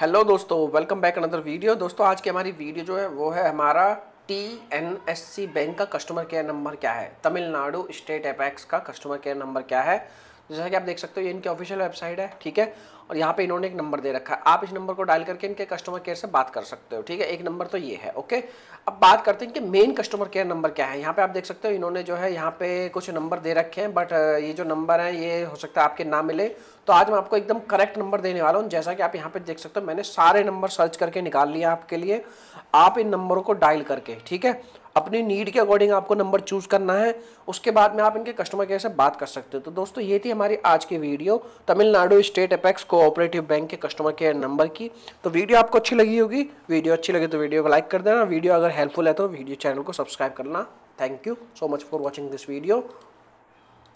hello दोस्तों welcome back another video दोस्तों आज की हमारी वीडियो जो है वो है हमारा T N S C bank का कस्टमर केयर नंबर क्या है तमिलनाडु स्टेट एपैक्स का कस्टमर केयर नंबर क्या है जैसा कि आप देख सकते हो ये इनकी ऑफिशियल वेबसाइट है ठीक है और यहाँ पे इन्होंने एक नंबर दे रखा है आप इस नंबर को डायल करके इनके कस्टमर केयर से बात कर सकते हो ठीक है एक नंबर तो ये है ओके अब बात करते हैं इनके मेन कस्टमर केयर नंबर क्या है यहाँ पे आप देख सकते हो इन्होंने जो है यहाँ पे कुछ नंबर दे रखे हैं बट ये जो नंबर है ये हो सकता है आपके ना मिले तो आज मैं आपको एकदम करेक्ट नंबर देने वाला हूँ जैसा कि आप यहाँ पे देख सकते हो मैंने सारे नंबर सर्च करके निकाल लिया आपके लिए आप इन नंबरों को डायल करके ठीक है अपनी नीड के अकॉर्डिंग आपको नंबर चूज़ करना है उसके बाद में आप इनके कस्टमर केयर से बात कर सकते हो तो दोस्तों ये थी हमारी आज की video Tamil Nadu state apex cooperative bank के कस्टमर केयर नंबर की तो वीडियो आपको अच्छी लगी होगी वीडियो अच्छी लगी तो वीडियो को लाइक कर देना वीडियो अगर हेल्पफुल है तो वीडियो चैनल को सब्सक्राइब करना thank you so much for watching this video